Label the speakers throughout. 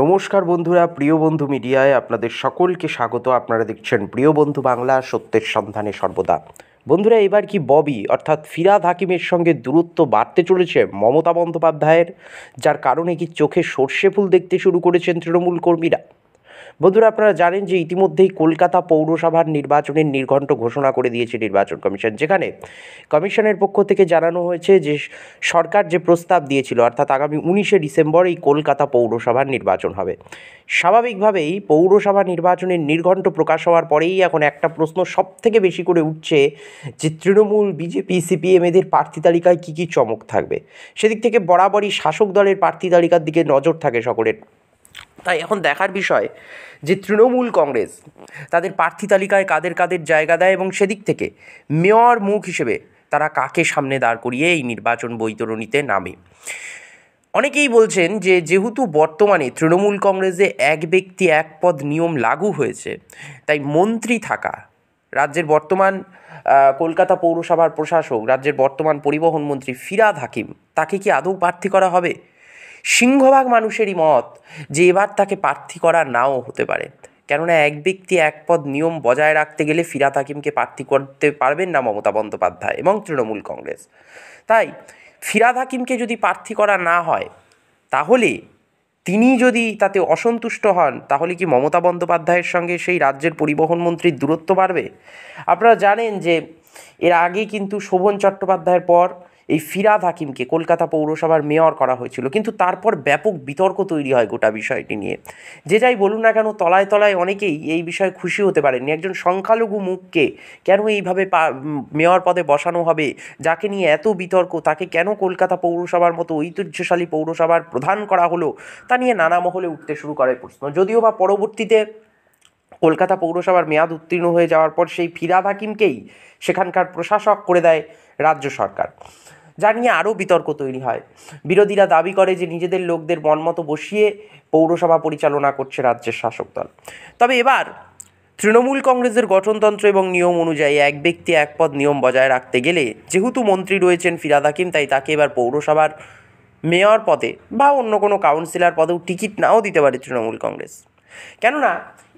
Speaker 1: নমস্কার বন্ধুরা প্রিয় বন্ধু মিডিয়ায় আপনাদের সকলকে স্বাগত আপনারা দেখছেন প্রিয় বন্ধু বাংলা সত্যের সন্ধানে সর্বদা বন্ধুরা এবার কি ববি অর্থাৎ ফিরাদ হাকিমের সঙ্গে দূরত্ব বাড়তে চলেছে মমতা বন্দ্যোপাধ্যায়ের যার কারণে কি চোখে সর্ষে ফুল দেখতে শুরু করেছেন তৃণমূল কর্মীরা বন্ধুরা আপনারা জানেন যে ইতিমধ্যেই কলকাতা পৌরসভার নির্বাচনের নির্ঘণ্ট ঘোষণা করে দিয়েছে নির্বাচন কমিশন যেখানে কমিশনের পক্ষ থেকে জানানো হয়েছে যে সরকার যে প্রস্তাব দিয়েছিল অর্থাৎ আগামী উনিশে ডিসেম্বর এই কলকাতা পৌরসভার নির্বাচন হবে স্বাভাবিকভাবেই পৌরসভা নির্বাচনের নির্ঘণ্ট প্রকাশ হওয়ার পরেই এখন একটা প্রশ্ন সব থেকে বেশি করে উঠছে যে তৃণমূল বিজেপি সিপিএম এদের প্রার্থী তালিকায় কী কী চমক থাকবে সেদিক থেকে বরাবরই শাসক দলের প্রার্থী তালিকার দিকে নজর থাকে সকলের তাই এখন দেখার বিষয় যে তৃণমূল কংগ্রেস তাদের প্রার্থী তালিকায় কাদের কাদের জায়গা দেয় এবং সেদিক থেকে মেয়র মুখ হিসেবে তারা কাকে সামনে দাঁড় করিয়ে এই নির্বাচন বৈতরণীতে নামে অনেকেই বলছেন যে যেহেতু বর্তমানে তৃণমূল কংগ্রেসে এক ব্যক্তি এক পদ নিয়ম লাগু হয়েছে তাই মন্ত্রী থাকা রাজ্যের বর্তমান কলকাতা পৌরসভার প্রশাসক রাজ্যের বর্তমান পরিবহন মন্ত্রী ফিরাদ হাকিম তাকে কি আদৌ প্রার্থী করা হবে সিংহভাগ মানুষেরই মত যে এবার তাকে প্রার্থী করা নাও হতে পারে কেননা এক ব্যক্তি এক পদ নিয়ম বজায় রাখতে গেলে ফিরাত হাকিমকে প্রার্থী করতে পারবেন না মমতা বন্দ্যোপাধ্যায় এবং তৃণমূল কংগ্রেস তাই ফিরাত হাকিমকে যদি প্রার্থী করা না হয় তাহলে তিনি যদি তাতে অসন্তুষ্ট হন তাহলে কি মমতা বন্দ্যোপাধ্যায়ের সঙ্গে সেই রাজ্যের পরিবহন মন্ত্রীর দূরত্ব বাড়বে আপনারা জানেন যে এর আগে কিন্তু শোভন চট্টোপাধ্যায়ের পর এই ফিরাদ হাকিমকে কলকাতা পৌরসভার মেয়র করা হয়েছিল কিন্তু তারপর ব্যাপক বিতর্ক তৈরি হয় গোটা বিষয়টি নিয়ে যে যাই বলুন না কেন তলায় তলায় অনেকেই এই বিষয়ে খুশি হতে পারেননি একজন সংখ্যালঘু মুখকে কেন এইভাবে মেয়র পদে বসানো হবে যাকে নিয়ে এত বিতর্ক তাকে কেন কলকাতা পৌরসভার মতো ঐতিহ্যশালী পৌরসভার প্রধান করা হলো তা নিয়ে নানা মহলে উঠতে শুরু করে প্রশ্ন যদিও বা পরবর্তীতে কলকাতা পৌরসভার মেয়াদ উত্তীর্ণ হয়ে যাওয়ার পর সেই ফিরাদ হাকিমকেই সেখানকার প্রশাসক করে দেয় রাজ্য সরকার যা নিয়ে আরও বিতর্ক তৈরি হয় বিরোধীরা দাবি করে যে নিজেদের লোকদের মনমতো বসিয়ে পৌরসভা পরিচালনা করছে রাজ্যের শাসক দল তবে এবার তৃণমূল কংগ্রেসের গঠনতন্ত্র এবং নিয়ম অনুযায়ী এক ব্যক্তি এক পদ নিয়ম বজায় রাখতে গেলে যেহেতু মন্ত্রী রয়েছেন ফিরাদ হাকিম তাই তাকে এবার পৌরসভার মেয়র পদে বা অন্য কোনো কাউন্সিলর পদেও টিকিট নাও দিতে পারে তৃণমূল কংগ্রেস কেননা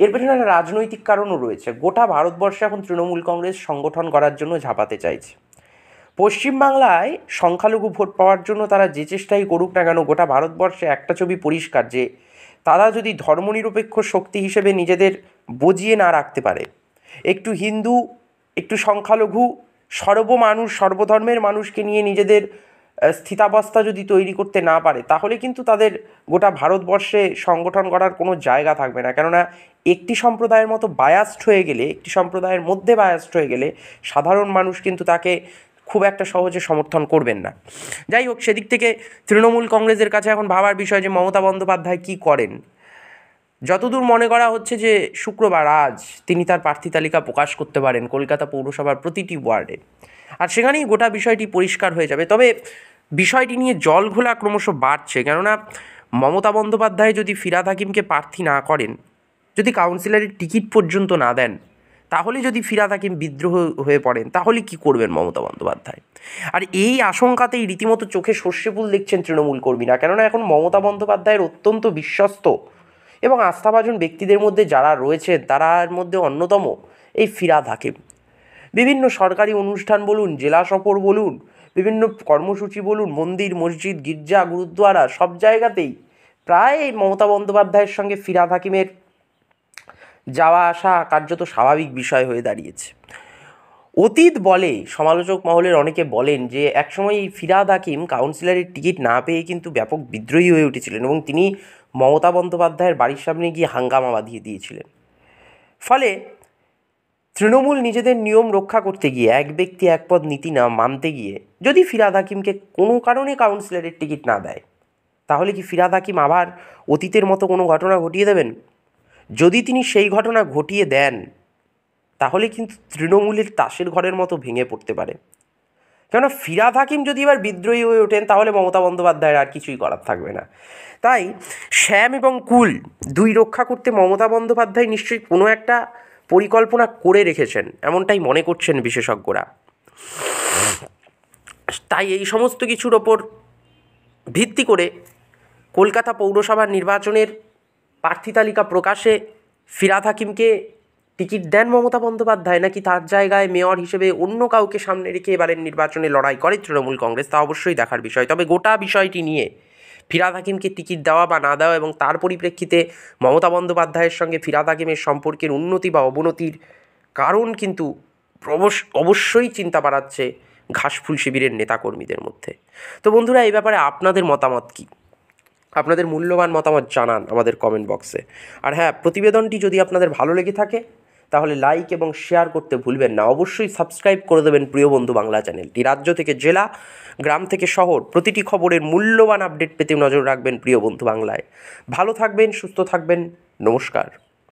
Speaker 1: এর পেছনে একটা রাজনৈতিক কারণও রয়েছে গোটা ভারতবর্ষে এখন তৃণমূল কংগ্রেস সংগঠন করার জন্য ঝাঁপাতে চাইছে পশ্চিমবাংলায় সংখ্যালঘু ভোট পাওয়ার জন্য তারা যে চেষ্টাই করুক না কেন গোটা ভারতবর্ষে একটা ছবি পরিষ্কার যে তারা যদি ধর্মনিরপেক্ষ শক্তি হিসেবে নিজেদের বজিয়ে না রাখতে পারে একটু হিন্দু একটু সংখ্যালঘু সর্বমানুষ সর্বধর্মের মানুষকে নিয়ে নিজেদের স্থিতাবস্থা যদি তৈরি করতে না পারে তাহলে কিন্তু তাদের গোটা ভারতবর্ষে সংগঠন করার কোনো জায়গা থাকবে না কেননা একটি সম্প্রদায়ের মতো বায়াস্ট হয়ে গেলে একটি সম্প্রদায়ের মধ্যে বায়াস্ট হয়ে গেলে সাধারণ মানুষ কিন্তু তাকে খুব একটা সহজে সমর্থন করবেন না যাই হোক সেদিক থেকে তৃণমূল কংগ্রেসের কাছে এখন ভাবার বিষয় যে মমতা বন্দ্যোপাধ্যায় কী করেন যতদূর মনে করা হচ্ছে যে শুক্রবার আজ তিনি তার প্রার্থী তালিকা প্রকাশ করতে পারেন কলকাতা পৌরসভার প্রতিটি ওয়ার্ডে আর সেখানেই গোটা বিষয়টি পরিষ্কার হয়ে যাবে তবে বিষয়টি নিয়ে জল ঘোলা ক্রমশ বাড়ছে কেননা মমতা বন্দ্যোপাধ্যায় যদি ফিরাদ হাকিমকে প্রার্থী না করেন যদি কাউন্সিলরের টিকিট পর্যন্ত না দেন তাহলে যদি ফিরাদ হাকিম বিদ্রোহ হয়ে পড়েন তাহলে কি করবেন মমতা বন্দ্যোপাধ্যায় আর এই আশঙ্কাতেই রীতিমতো চোখে সর্ষে ফুল দেখছেন তৃণমূল কর্মীরা কেননা এখন মমতা বন্দ্যোপাধ্যায়ের অত্যন্ত বিশ্বস্ত এবং আস্থাভাজন ব্যক্তিদের মধ্যে যারা রয়েছেন তারার মধ্যে অন্যতম এই ফিরাদ হাকিম বিভিন্ন সরকারি অনুষ্ঠান বলুন জেলা সফর বলুন বিভিন্ন কর্মসূচি বলুন মন্দির মসজিদ গির্জা গুরুদ্বারা সব জায়গাতেই প্রায় মমতা বন্দ্যোপাধ্যায়ের সঙ্গে ফিরাদ হাকিমের যাওয়া আসা কার্যত স্বাভাবিক বিষয় হয়ে দাঁড়িয়েছে অতীত বলে সমালোচক মহলের অনেকে বলেন যে একসময় এই ফিরাদ হাকিম কাউন্সিলরের টিকিট না পেয়ে কিন্তু ব্যাপক বিদ্রোহী হয়ে উঠেছিলেন এবং তিনি মমতা বন্দ্যোপাধ্যায়ের বাড়ির সামনে গিয়ে হাঙ্গামা বাঁধিয়ে দিয়েছিলেন ফলে তৃণমূল নিজেদের নিয়ম রক্ষা করতে গিয়ে এক ব্যক্তি এক পদ নীতি না মানতে গিয়ে যদি ফিরাদ হাকিমকে কোনো কারণে কাউন্সিলরের টিকিট না দেয় তাহলে কি ফিরাদ হাকিম আবার অতীতের মতো কোনো ঘটনা ঘটিয়ে দেবেন যদি তিনি সেই ঘটনা ঘটিয়ে দেন তাহলে কিন্তু তৃণমূলের তাসের ঘরের মতো ভেঙে পড়তে পারে কেননা ফিরাদ হাকিম যদি এবার বিদ্রোহী হয়ে ওঠেন তাহলে মমতা বন্দ্যোপাধ্যায়ের আর কিছুই করার থাকবে না তাই শ্যাম এবং কুল দুই রক্ষা করতে মমতা বন্দ্যোপাধ্যায় নিশ্চয়ই কোনো একটা পরিকল্পনা করে রেখেছেন এমনটাই মনে করছেন বিশেষজ্ঞরা তাই এই সমস্ত কিছুর ওপর ভিত্তি করে কলকাতা পৌরসভার নির্বাচনের প্রার্থী তালিকা প্রকাশে ফিরাদ হাকিমকে টিকিট দেন মমতা বন্দ্যোপাধ্যায় নাকি তার জায়গায় মেয়র হিসেবে অন্য কাউকে সামনে রেখে এবারের নির্বাচনে লড়াই করে তৃণমূল কংগ্রেস তা অবশ্যই দেখার বিষয় তবে গোটা বিষয়টি নিয়ে ফিরাদ হাকিমকে টিকিট দেওয়া বা না দেওয়া এবং তার পরিপ্রেক্ষিতে মমতা বন্দ্যোপাধ্যায়ের সঙ্গে ফিরাদ হাকিমের সম্পর্কের উন্নতি বা অবনতির কারণ কিন্তু অবশ্যই চিন্তা বাড়াচ্ছে ঘাসফুল শিবিরের নেতাকর্মীদের মধ্যে তো বন্ধুরা এই ব্যাপারে আপনাদের মতামত কী আপনাদের মূল্যবান মতামত জানান আমাদের কমেন্ট বক্সে আর হ্যাঁ প্রতিবেদনটি যদি আপনাদের ভালো লেগে থাকে তাহলে লাইক এবং শেয়ার করতে ভুলবেন না অবশ্যই সাবস্ক্রাইব করে দেবেন প্রিয় বন্ধু বাংলা চ্যানেলটি রাজ্য থেকে জেলা গ্রাম থেকে শহর প্রতিটি খবরের মূল্যবান আপডেট পেতে নজর রাখবেন প্রিয় বন্ধু বাংলায় ভালো থাকবেন সুস্থ থাকবেন নমস্কার